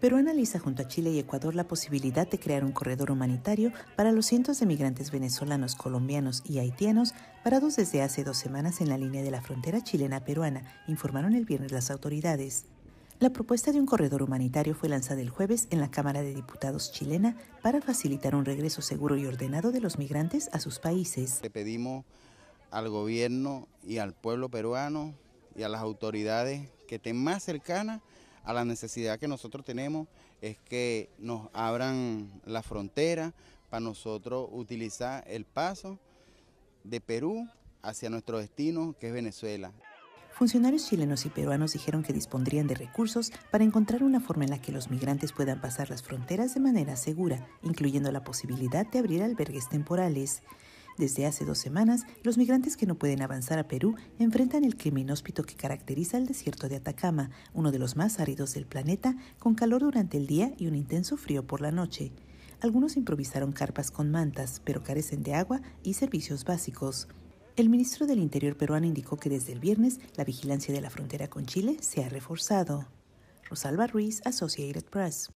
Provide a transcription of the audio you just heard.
Perú analiza junto a Chile y Ecuador la posibilidad de crear un corredor humanitario para los cientos de migrantes venezolanos, colombianos y haitianos parados desde hace dos semanas en la línea de la frontera chilena-peruana, informaron el viernes las autoridades. La propuesta de un corredor humanitario fue lanzada el jueves en la Cámara de Diputados chilena para facilitar un regreso seguro y ordenado de los migrantes a sus países. Le pedimos al gobierno y al pueblo peruano y a las autoridades que estén más cercanas a la necesidad que nosotros tenemos es que nos abran la frontera para nosotros utilizar el paso de Perú hacia nuestro destino, que es Venezuela. Funcionarios chilenos y peruanos dijeron que dispondrían de recursos para encontrar una forma en la que los migrantes puedan pasar las fronteras de manera segura, incluyendo la posibilidad de abrir albergues temporales. Desde hace dos semanas, los migrantes que no pueden avanzar a Perú enfrentan el crimen inhóspito que caracteriza el desierto de Atacama, uno de los más áridos del planeta, con calor durante el día y un intenso frío por la noche. Algunos improvisaron carpas con mantas, pero carecen de agua y servicios básicos. El ministro del Interior peruano indicó que desde el viernes la vigilancia de la frontera con Chile se ha reforzado. Rosalba Ruiz, Associated Press.